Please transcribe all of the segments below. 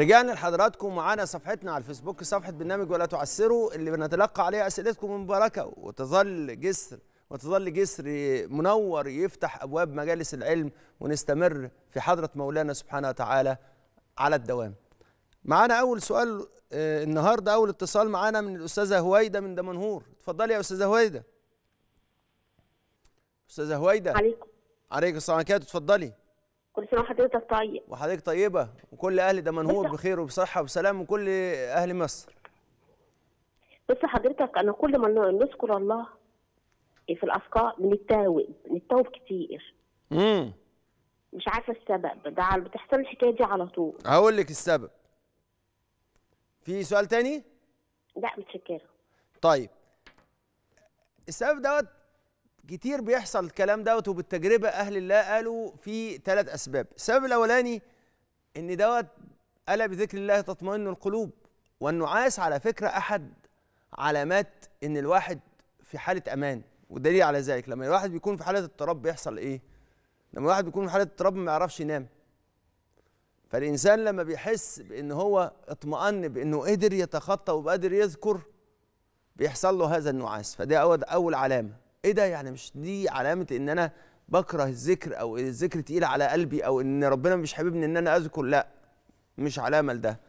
رجعنا لحضراتكم معانا صفحتنا على الفيسبوك صفحه برنامج ولا تعسروا اللي بنتلقى عليها اسئلتكم من بركه وتظل جسر وتظل جسر منور يفتح ابواب مجالس العلم ونستمر في حضره مولانا سبحانه وتعالى على الدوام. معانا اول سؤال آه، النهارده اول اتصال معانا من الاستاذه هويده من دمنهور، اتفضلي يا استاذه هويده. استاذه هويده عليكم عليكم السلام عليكم اتفضلي. كل سنه وحضرتك طيب وحضرتك طيبه وكل اهل دمنهور بخير وبصحه وبسلام وكل اهل مصر بص حضرتك انا كل ما نذكر الله في الاذكار بنتاوب بنتاوب كتير امم مش عارفه السبب ده بتحصل الحكايه دي على طول هقول لك السبب في سؤال تاني لا متشكره طيب السبب دوت كتير بيحصل الكلام دوت وبالتجربه اهل الله قالوا في ثلاث اسباب السبب الاولاني ان دوت الا بذكر الله تطمئن القلوب والنعاس على فكره احد علامات ان الواحد في حاله امان ودليل على ذلك لما الواحد بيكون في حاله اضطراب بيحصل ايه لما الواحد بيكون في حاله اضطراب ما يعرفش ينام فالانسان لما بيحس بان هو اطمأن بانه قدر يتخطى وقادر يذكر بيحصل له هذا النعاس فده اول علامه ايه ده يعني مش دي علامه ان انا بكره الذكر او الذكر تقيل على قلبي او ان ربنا مش حاببني ان انا اذكر لا مش علامه لده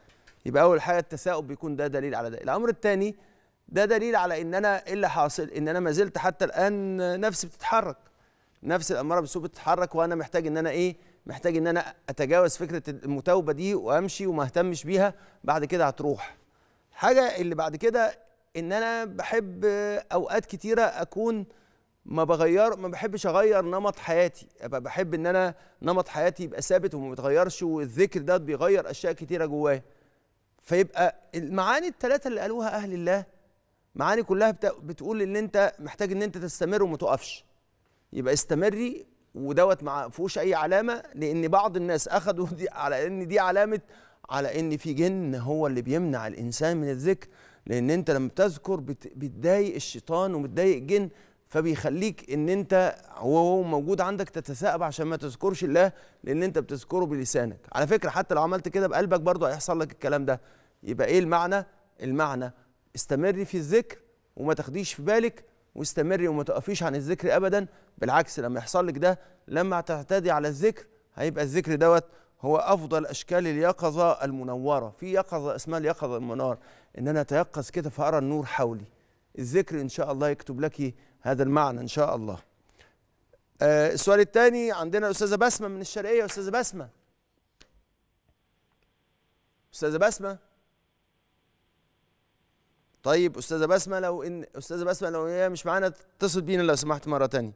يبقى اول حاجه التساؤل بيكون ده دليل على ده الامر الثاني ده دليل على ان انا ايه اللي حاصل ان انا ما زلت حتى الان نفسي بتتحرك نفس الاماره بالسوء بتتحرك وانا محتاج ان انا ايه محتاج ان انا اتجاوز فكره المتوبه دي وامشي وما اهتمش بيها بعد كده هتروح حاجه اللي بعد كده ان انا بحب اوقات كتيره اكون ما بغير ما بحبش اغير نمط حياتي ابقى بحب ان انا نمط حياتي يبقى ثابت وما بيتغيرش والذكر ده بيغير اشياء كتيره جوايا فيبقى المعاني الثلاثه اللي قالوها اهل الله معاني كلها بتقول ان انت محتاج ان انت تستمر وما تقفش يبقى استمري ودوت ما فيهوش اي علامه لان بعض الناس اخذوا دي على ان دي علامه على ان في جن هو اللي بيمنع الانسان من الذكر لان انت لما بتذكر بتضايق الشيطان ومتضايق الجن فبيخليك ان انت هو هو موجود عندك تتثاءب عشان ما تذكرش الله لان انت بتذكره بلسانك على فكره حتى لو عملت كده بقلبك برضه هيحصل لك الكلام ده يبقى ايه المعنى المعنى استمري في الذكر وما تاخديش في بالك واستمري وما تقفيش عن الذكر ابدا بالعكس لما يحصل لك ده لما هتعتدي على الذكر هيبقى الذكر دوت هو افضل اشكال اليقظه المنوره في يقظه اسمها اليقظه المنار ان انا اتيقظ كده فارى النور حولي الذكر ان شاء الله يكتب لك هذا المعنى إن شاء الله آه، السؤال الثاني عندنا الأستاذة بسمة من الشرقية أستاذة بسمة أستاذة بسمة طيب أستاذة بسمة لو إن أستاذة بسمة لو هي مش معانا اتصل بينا لو سمحت مرة تانية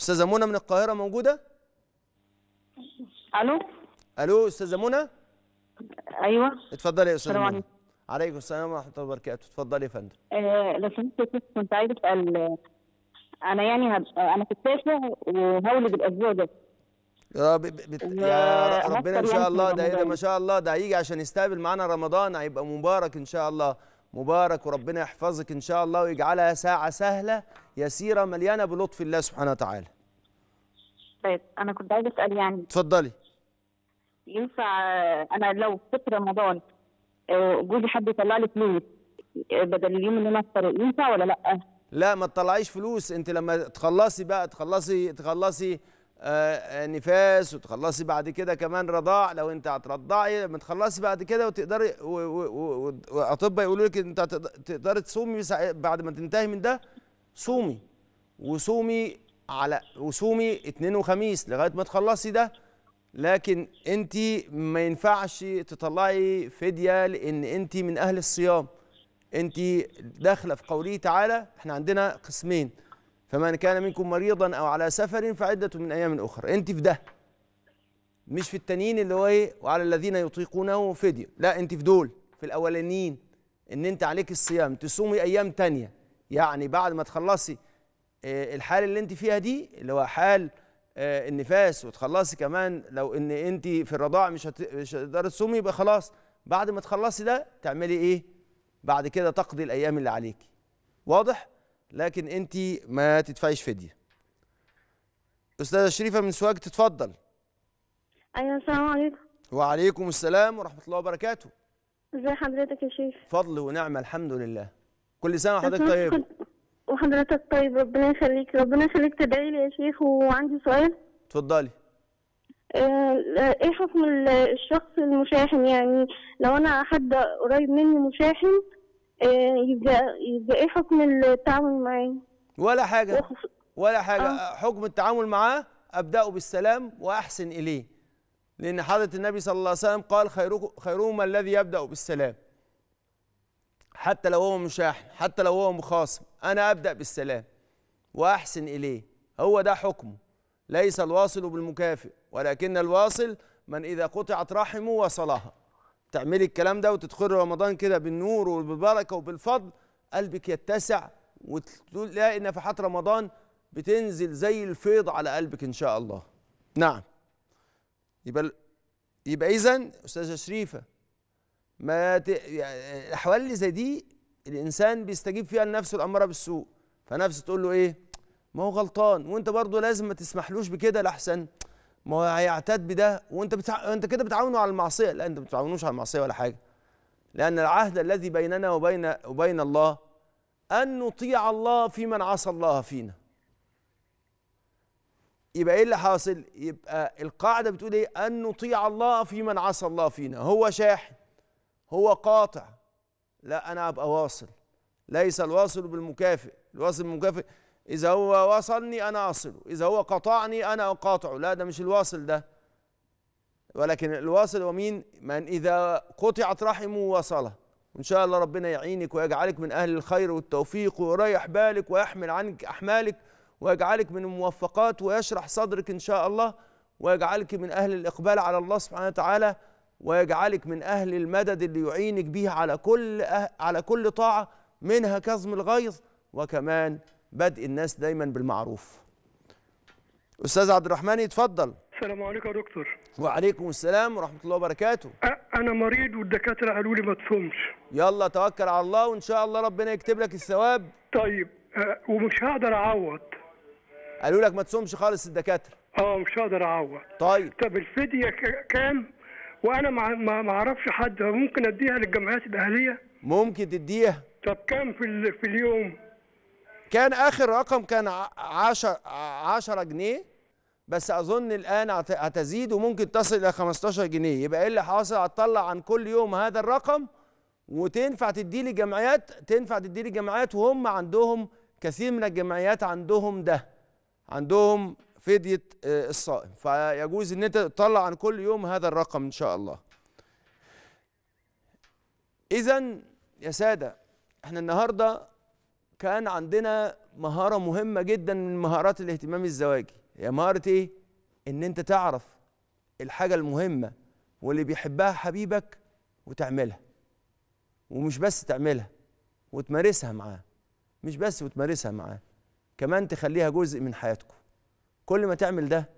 أستاذة منى من القاهرة موجودة؟ ألو ألو أستاذة منى أيوه اتفضلي يا أستاذة منى عليكم السلام ورحمة الله وبركاته اتفضلي يا فندم آه لو سمحت كنت عايزة أسأل انا يعني هب... انا في التاسع وهولد الاسبوع ده آه، يا, بت... يا ربنا ان شاء يعني الله ده ما شاء الله ده هيجي عشان يستقبل معانا رمضان هيبقى مبارك ان شاء الله مبارك وربنا يحفظك ان شاء الله ويجعلها ساعه سهله يسيره مليانه بلطف الله سبحانه وتعالى طيب انا كنت عايزه اسال يعني اتفضلي ينفع انا لو فطر رمضان آه، جوزي حد يطلع لي فلوس آه، بدل اليوم اللي انا ينفع ولا لا لا ما تطلعيش فلوس انت لما تخلصي بقى تخلصي تخلصي آه،, آه نفاس وتخلصي بعد كده كمان رضاع لو انت هترضعي لما تخلصي بعد كده وتقدري واطباء يقولوا لك انت تقدري تصومي بعد ما تنتهي من ده صومي وصومي على وصومي اثنين وخميس لغايه ما تخلصي ده لكن انت ما ينفعش تطلعي فديه لان انت من اهل الصيام انت داخله في قوله تعالى احنا عندنا قسمين فمن كان منكم مريضا او على سفر فعده من ايام اخرى انت في ده مش في التانيين اللي هو ايه وعلى الذين يطيقونه فديه لا انت في دول في الاولانيين ان انت عليك الصيام تصومي ايام تانية يعني بعد ما تخلصي آه، الحال اللي انت فيها دي اللي هو حال آه، النفاس وتخلصي كمان لو ان انت في الرضاعه مش هتقدري تصومي يبقى خلاص بعد ما تخلصي ده تعملي ايه بعد كده تقضي الايام اللي عليك واضح لكن انت ما تدفعيش فديه استاذه شريفه من سواج تتفضل ايوه السلام عليكم وعليكم السلام ورحمه الله وبركاته ازي حضرتك يا شيخ فضل ونعمه الحمد لله كل سنه وحضرتك طيب وحضرتك طيب ربنا يخليك ربنا يخليك تدعي لي يا شيخ وعندي سؤال اتفضلي ايه حكم آه، الشخص المشاحن يعني لو انا حد قريب مني مشاحن آه، يبقى يبقى ايه حكم التعامل معاه ولا حاجه ولا حاجه آه. حكم التعامل معاه ابداه بالسلام واحسن اليه لان حضره النبي صلى الله عليه وسلم قال خيركم خيرهم الذي يبدا بالسلام حتى لو هو مشاحن حتى لو هو مخاصم انا ابدا بالسلام واحسن اليه هو ده حكمه ليس الواصل بالمكافئ ولكن الواصل من إذا قطعت رحمه وصلها تعملي الكلام ده وتدخلي رمضان كده بالنور وبالبركة وبالفضل قلبك يتسع وتلاقي نفحات رمضان بتنزل زي الفيض على قلبك إن شاء الله نعم يبقى يبقى إذا أستاذة شريفة ما ت... يعني الأحوال اللي زي دي الإنسان بيستجيب فيها لنفسه الأمارة بالسوء فنفسه تقول له إيه ما هو غلطان وأنت برضه لازم ما تسمحلوش بكده لأحسن ما هو هيعتد بده وانت بتع... انت كده بتعاونه على المعصيه لا انت ما بتعاونوش على المعصيه ولا حاجه لان العهد الذي بيننا وبين وبين الله ان نطيع الله في من عصى الله فينا يبقى ايه اللي حاصل يبقى القاعده بتقول ايه ان نطيع الله في من عصى الله فينا هو شاحن هو قاطع لا انا ابقى واصل ليس الواصل بالمكافئ الواصل بالمكافئ إذا هو وصلني أنا أصله إذا هو قطعني أنا أقاطعه لا ده مش الواصل ده ولكن الواصل ومين من إذا قطعت رحمه وصله وإن شاء الله ربنا يعينك ويجعلك من أهل الخير والتوفيق ويريح بالك ويحمل عنك أحمالك ويجعلك من الموفقات ويشرح صدرك إن شاء الله ويجعلك من أهل الإقبال على الله سبحانه وتعالى ويجعلك من أهل المدد اللي يعينك به على كل أه على كل طاعة منها كظم الغيظ وكمان بدء الناس دايما بالمعروف استاذ عبد الرحمن يتفضل السلام عليكم يا دكتور وعليكم السلام ورحمه الله وبركاته انا مريض والدكاتره قالوا لي ما تصومش يلا توكل على الله وان شاء الله ربنا يكتب لك الثواب طيب ومش هقدر اعوض قالوا لك ما تصومش خالص الدكاتره اه مش هقدر اعوض طيب طب الفديه كام وانا ما ما اعرفش حد ممكن اديها للجمعيات الاهليه ممكن تديها طب كام في في اليوم كان اخر رقم كان 10 10 جنيه بس اظن الان هتزيد وممكن تصل الى 15 جنيه يبقى ايه اللي حاصل هتطلع عن كل يوم هذا الرقم وتنفع تدي لي جمعيات تنفع تدي لي جمعيات وهم عندهم كثير من الجمعيات عندهم ده عندهم فدية آه، الصائم فيجوز ان انت تطلع عن كل يوم هذا الرقم ان شاء الله اذا يا سادة احنا النهاردة كان عندنا مهارة مهمة جدا من مهارات الاهتمام الزواجي هي مهارة ايه؟ ان انت تعرف الحاجة المهمة واللي بيحبها حبيبك وتعملها ومش بس تعملها وتمارسها معاه مش بس وتمارسها معاه كمان تخليها جزء من حياتكم كل ما تعمل ده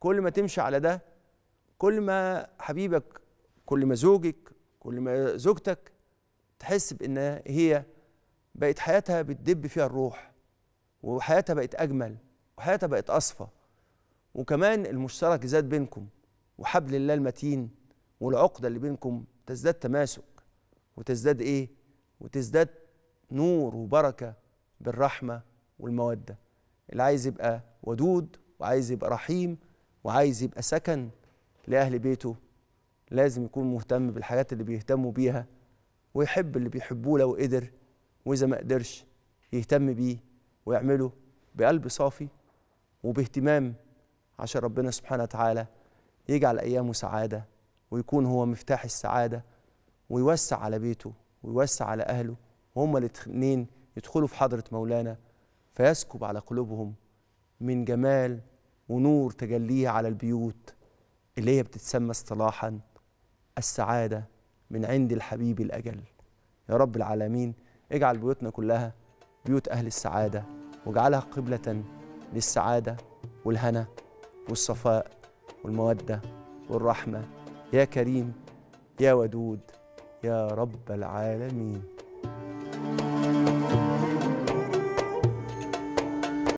كل ما تمشي على ده كل ما حبيبك كل ما زوجك كل ما زوجتك تحس بان هي بقت حياتها بتدب فيها الروح وحياتها بقت أجمل وحياتها بقت أصفى وكمان المشترك زاد بينكم وحبل الله المتين والعقدة اللي بينكم تزداد تماسك وتزداد إيه؟ وتزداد نور وبركة بالرحمة والمودة اللي عايز يبقى ودود وعايز يبقى رحيم وعايز يبقى سكن لأهل بيته لازم يكون مهتم بالحاجات اللي بيهتموا بيها ويحب اللي بيحبوه لو قدر واذا ما قدرش يهتم بيه ويعمله بقلب صافي وباهتمام عشان ربنا سبحانه وتعالى يجعل ايامه سعاده ويكون هو مفتاح السعاده ويوسع على بيته ويوسع على اهله وهما الاثنين يدخلوا في حضره مولانا فيسكب على قلوبهم من جمال ونور تجليه على البيوت اللي هي بتتسمى اصطلاحا السعاده من عند الحبيب الاجل يا رب العالمين اجعل بيوتنا كلها بيوت أهل السعادة واجعلها قبلة للسعادة والهنا والصفاء والمودة والرحمة يا كريم يا ودود يا رب العالمين